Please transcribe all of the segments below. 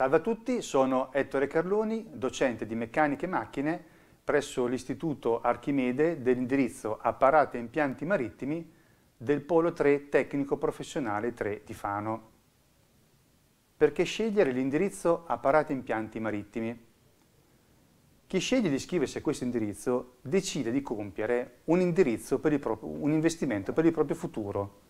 Salve a tutti, sono Ettore Carloni, docente di meccanica e macchine presso l'Istituto Archimede dell'indirizzo Apparati e Impianti Marittimi del Polo 3 Tecnico Professionale 3 di Fano. Perché scegliere l'indirizzo Apparati e Impianti Marittimi? Chi sceglie di iscriversi a questo indirizzo decide di compiere un, proprio, un investimento per il proprio futuro,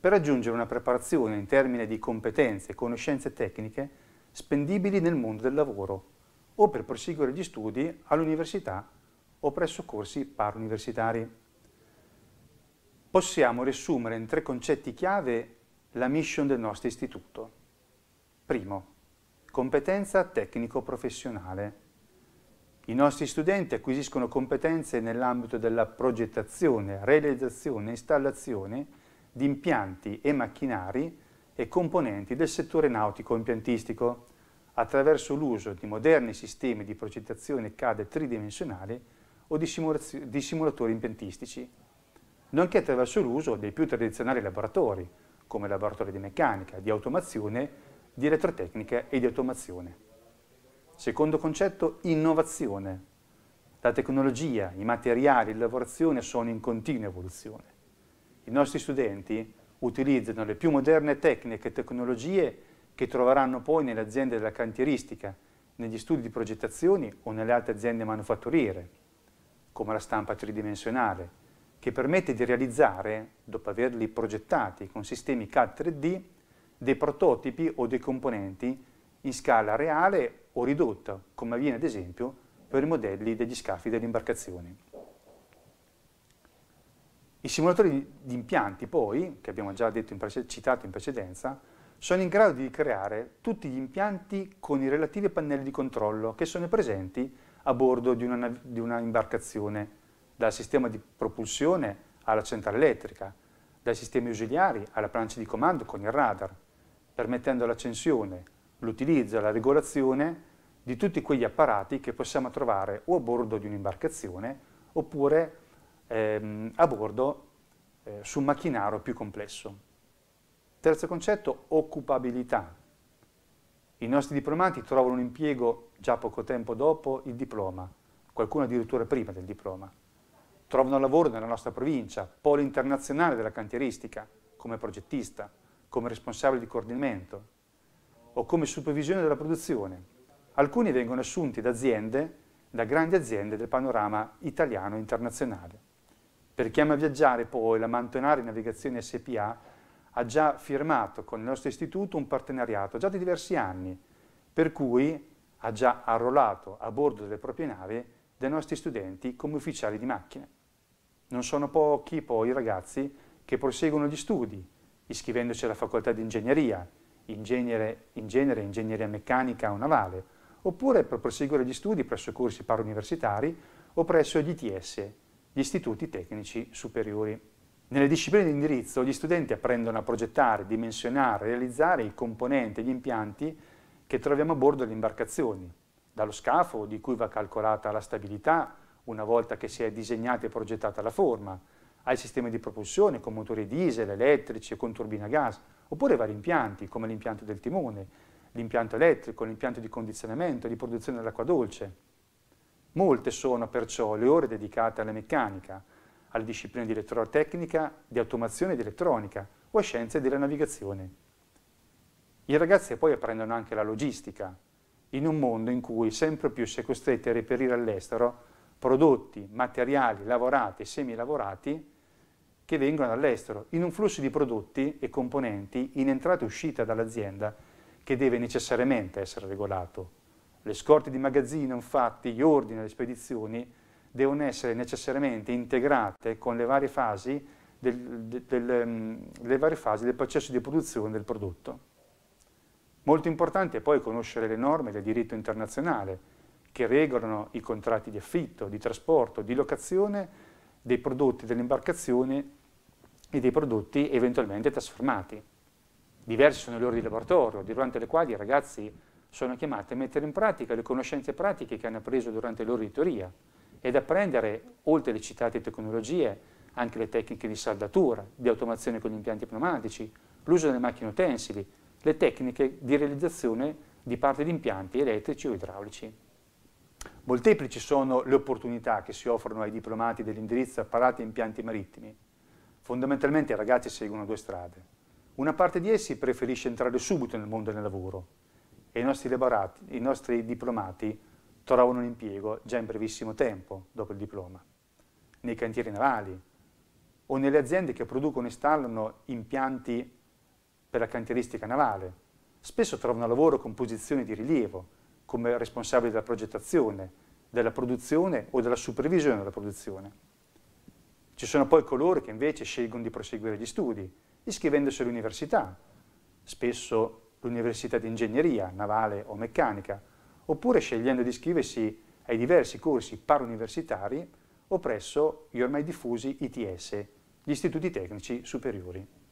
per raggiungere una preparazione in termini di competenze e conoscenze tecniche spendibili nel mondo del lavoro o per proseguire gli studi all'università o presso corsi paruniversitari. Possiamo riassumere in tre concetti chiave la mission del nostro istituto. Primo, competenza tecnico-professionale. I nostri studenti acquisiscono competenze nell'ambito della progettazione, realizzazione e installazione di impianti e macchinari e componenti del settore nautico-impiantistico, attraverso l'uso di moderni sistemi di progettazione CAD tridimensionali o di, di simulatori impiantistici, nonché attraverso l'uso dei più tradizionali laboratori, come laboratori di meccanica, di automazione, di elettrotecnica e di automazione. Secondo concetto, innovazione. La tecnologia, i materiali, la lavorazione sono in continua evoluzione. I nostri studenti utilizzano le più moderne tecniche e tecnologie che troveranno poi nelle aziende della cantieristica, negli studi di progettazione o nelle altre aziende manufatturiere, come la stampa tridimensionale, che permette di realizzare, dopo averli progettati con sistemi CAD 3D, dei prototipi o dei componenti in scala reale o ridotta, come avviene ad esempio per i modelli degli scafi delle imbarcazioni. I simulatori di impianti poi, che abbiamo già in citato in precedenza, sono in grado di creare tutti gli impianti con i relativi pannelli di controllo che sono presenti a bordo di una, di una imbarcazione, dal sistema di propulsione alla centrale elettrica, dai sistemi ausiliari alla plancia di comando con il radar, permettendo l'accensione, l'utilizzo e la regolazione di tutti quegli apparati che possiamo trovare o a bordo di un'imbarcazione oppure ehm, a bordo eh, su un macchinario più complesso. Terzo concetto, occupabilità. I nostri diplomati trovano un impiego già poco tempo dopo il diploma, qualcuno addirittura prima del diploma. Trovano lavoro nella nostra provincia, polo internazionale della cantieristica, come progettista, come responsabile di coordinamento o come supervisione della produzione. Alcuni vengono assunti da aziende, da grandi aziende del panorama italiano e internazionale. Per chi ama viaggiare poi la Mantonari Navigazione SPA ha già firmato con il nostro istituto un partenariato già di diversi anni, per cui ha già arruolato a bordo delle proprie navi dei nostri studenti come ufficiali di macchine. Non sono pochi poi i ragazzi che proseguono gli studi, iscrivendosi alla facoltà di ingegneria, in genere, in genere ingegneria meccanica o navale, oppure per proseguire gli studi presso corsi parauniversitari o presso gli ITS, gli istituti tecnici superiori. Nelle discipline di indirizzo gli studenti apprendono a progettare, dimensionare, realizzare i componenti e gli impianti che troviamo a bordo delle imbarcazioni, dallo scafo di cui va calcolata la stabilità una volta che si è disegnata e progettata la forma, ai sistemi di propulsione con motori diesel, elettrici e con turbina a gas, oppure vari impianti come l'impianto del timone, l'impianto elettrico, l'impianto di condizionamento, e di produzione dell'acqua dolce. Molte sono perciò le ore dedicate alla meccanica, alle discipline di elettrotecnica, di automazione di elettronica o a scienze della navigazione. I ragazzi poi apprendono anche la logistica, in un mondo in cui sempre più si è costretti a reperire all'estero prodotti, materiali lavorati e semilavorati che vengono dall'estero, in un flusso di prodotti e componenti in entrata e uscita dall'azienda che deve necessariamente essere regolato le scorte di magazzino, infatti, gli ordini alle spedizioni devono essere necessariamente integrate con le varie fasi del, del, del, ehm, varie fasi del processo di produzione del prodotto. Molto importante è poi conoscere le norme del diritto internazionale che regolano i contratti di affitto, di trasporto, di locazione dei prodotti dell'imbarcazione e dei prodotti eventualmente trasformati. Diversi sono le ore di laboratorio, durante le quali i ragazzi sono chiamate a mettere in pratica le conoscenze pratiche che hanno appreso durante la loro editoria ed apprendere, oltre le citate tecnologie, anche le tecniche di saldatura, di automazione con gli impianti pneumatici, l'uso delle macchine utensili, le tecniche di realizzazione di parte di impianti elettrici o idraulici. Molteplici sono le opportunità che si offrono ai diplomati dell'indirizzo apparati e impianti marittimi. Fondamentalmente i ragazzi seguono due strade. Una parte di essi preferisce entrare subito nel mondo del lavoro, e i nostri, i nostri diplomati trovano un impiego già in brevissimo tempo dopo il diploma, nei cantieri navali o nelle aziende che producono e installano impianti per la cantieristica navale. Spesso trovano lavoro con posizioni di rilievo, come responsabili della progettazione, della produzione o della supervisione della produzione. Ci sono poi coloro che invece scelgono di proseguire gli studi, iscrivendosi all'università, spesso l'università di ingegneria, navale o meccanica, oppure scegliendo di iscriversi ai diversi corsi paruniversitari o presso gli ormai diffusi ITS, gli istituti tecnici superiori.